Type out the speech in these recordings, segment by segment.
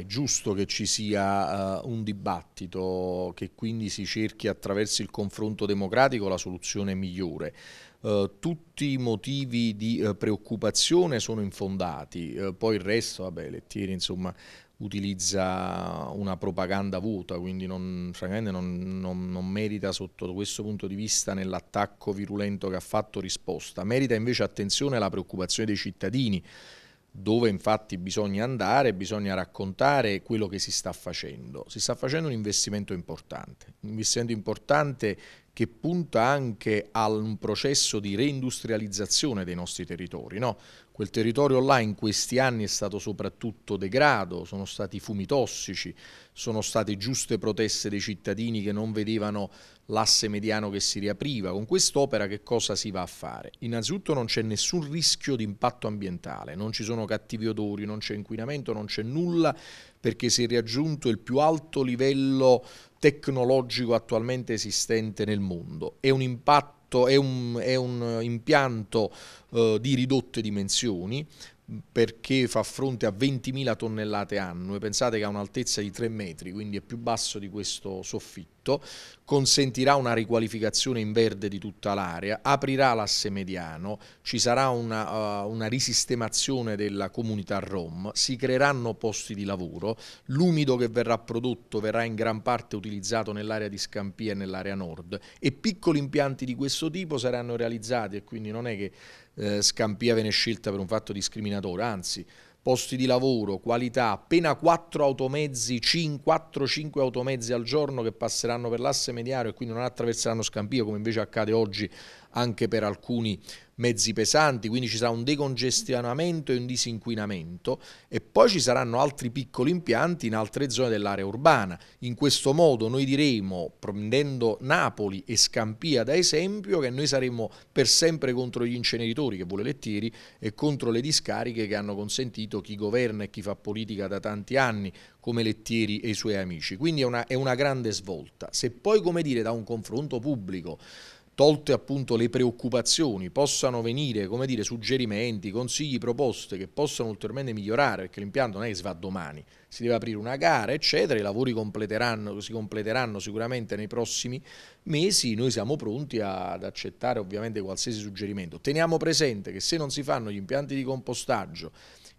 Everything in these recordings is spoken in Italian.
è giusto che ci sia uh, un dibattito, che quindi si cerchi attraverso il confronto democratico la soluzione migliore. Uh, tutti i motivi di uh, preoccupazione sono infondati, poi il resto, vabbè, Lettieri insomma utilizza una propaganda vuota, quindi non, francamente non, non, non merita sotto questo punto di vista nell'attacco virulento che ha fatto risposta, merita invece attenzione alla preoccupazione dei cittadini, dove infatti bisogna andare, bisogna raccontare quello che si sta facendo. Si sta facendo un investimento importante, un investimento importante che punta anche a un processo di reindustrializzazione dei nostri territori. No? Quel territorio là in questi anni è stato soprattutto degrado, sono stati fumi tossici, sono state giuste proteste dei cittadini che non vedevano l'asse mediano che si riapriva. Con quest'opera che cosa si va a fare? Innanzitutto non c'è nessun rischio di impatto ambientale, non ci sono cattivi odori, non c'è inquinamento, non c'è nulla perché si è raggiunto il più alto livello tecnologico attualmente esistente nel mondo. È un impatto è un, è un impianto eh, di ridotte dimensioni, perché fa fronte a 20.000 tonnellate annue, pensate che ha un'altezza di 3 metri, quindi è più basso di questo soffitto, consentirà una riqualificazione in verde di tutta l'area, aprirà l'asse mediano, ci sarà una, uh, una, risistemazione della comunità Rom, si creeranno posti di lavoro, l'umido che verrà prodotto verrà in gran parte utilizzato nell'area di Scampia e nell'area nord e piccoli impianti di questo tipo saranno realizzati e quindi non è che eh, Scampia viene scelta per un fatto discriminatorio guadagnatore, anzi posti di lavoro, qualità, appena 4 automezzi, 4-5 automezzi al giorno che passeranno per l'asse mediario e quindi non attraverseranno Scampia come invece accade oggi anche per alcuni mezzi pesanti, quindi ci sarà un decongestionamento e un disinquinamento e poi ci saranno altri piccoli impianti in altre zone dell'area urbana. In questo modo noi diremo, prendendo Napoli e Scampia da esempio, che noi saremo per sempre contro gli inceneritori che vuole Lettieri e contro le discariche che hanno consentito chi governa e chi fa politica da tanti anni come Lettieri e i suoi amici. Quindi è una, è una grande svolta. Se poi, come dire, da un confronto pubblico tolte appunto le preoccupazioni, possano venire dire, suggerimenti, consigli, proposte che possano ulteriormente migliorare, perché l'impianto non è che si va domani, si deve aprire una gara, eccetera, i lavori completeranno, si completeranno sicuramente nei prossimi mesi, noi siamo pronti ad accettare ovviamente qualsiasi suggerimento. Teniamo presente che se non si fanno gli impianti di compostaggio,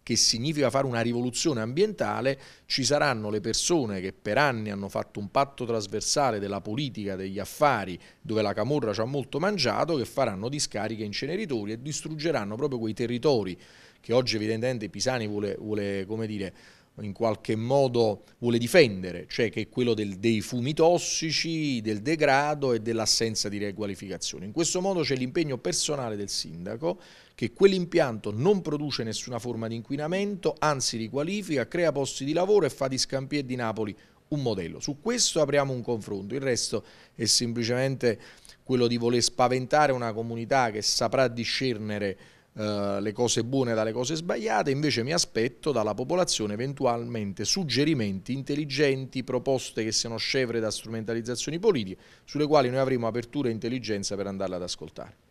che significa fare una rivoluzione ambientale, ci saranno le persone che per anni hanno fatto un patto trasversale della politica, degli affari, dove la camorra ci ha molto mangiato, che faranno discariche inceneritori e distruggeranno proprio quei territori che oggi evidentemente Pisani vuole, vuole come dire, in qualche modo vuole difendere, cioè che è quello del, dei fumi tossici, del degrado e dell'assenza di riqualificazione. In questo modo c'è l'impegno personale del sindaco che quell'impianto non produce nessuna forma di inquinamento, anzi riqualifica, crea posti di lavoro e fa di Scampier di Napoli un modello. Su questo apriamo un confronto, il resto è semplicemente quello di voler spaventare una comunità che saprà discernere eh, le cose buone dalle cose sbagliate, invece mi aspetto dalla popolazione eventualmente suggerimenti intelligenti, proposte che siano scevre da strumentalizzazioni politiche, sulle quali noi avremo apertura e intelligenza per andarle ad ascoltare.